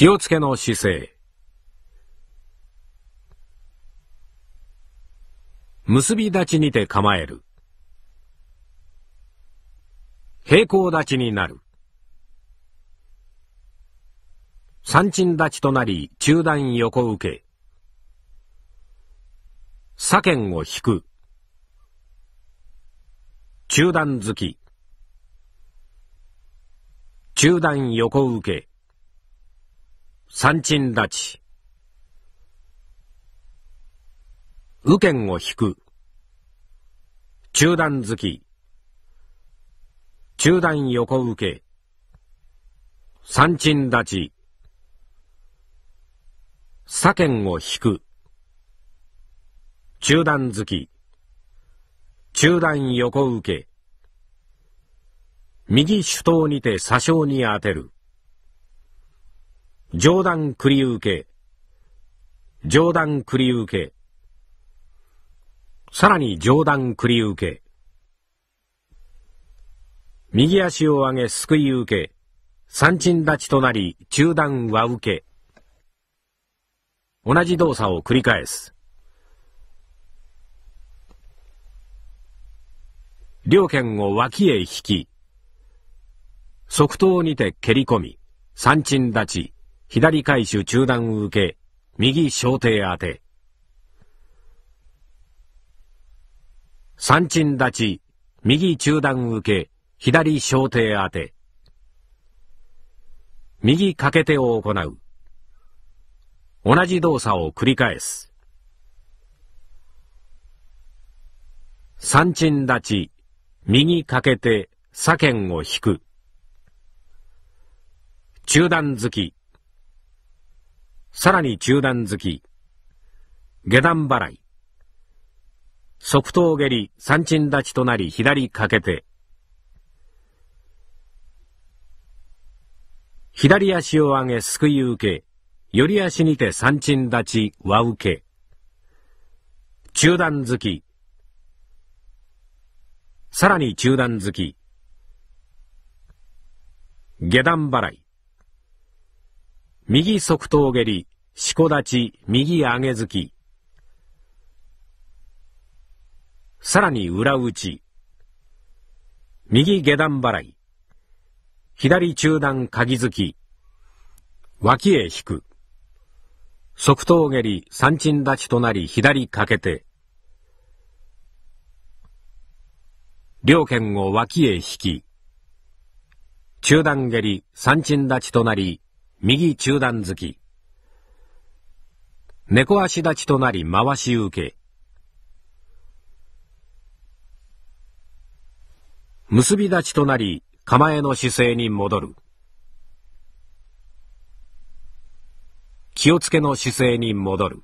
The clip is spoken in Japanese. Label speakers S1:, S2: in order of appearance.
S1: 気をつけの姿勢。結び立ちにて構える。平行立ちになる。三鎮立ちとなり、中段横受け。左剣を引く。中段突き。中段横受け。三鎮立ち。右剣を引く。中段突き。中段横受け。三鎮立ち。左剣を引く。中段突き。中段横受け。右手刀にて左小に当てる。上段繰り受け、上段繰り受け、さらに上段繰り受け、右足を上げすくい受け、三鎮立ちとなり中段は受け、同じ動作を繰り返す。両剣を脇へ引き、側頭にて蹴り込み、三鎮立ち、左回収中断を受け、右小艇当て。三鎮立ち、右中断受け、左小艇当て。右掛け手を行う。同じ動作を繰り返す。三鎮立ち、右掛け手、左剣を引く。中段突き、さらに中段突き、下段払い、即頭蹴り、三鎮立ちとなり左かけて、左足を上げすくい受け、寄足にて三鎮立ち、和受け、中段突き、さらに中段突き、下段払い、右側頭蹴り、四股立ち、右上げ突き。さらに裏打ち。右下段払い。左中段鍵突き。脇へ引く。側頭蹴り、三鎮立ちとなり左かけて。両剣を脇へ引き。中段蹴り、三鎮立ちとなり右中段突き。猫足立ちとなり回し受け。結び立ちとなり構えの姿勢に戻る。気をつけの姿勢に戻る。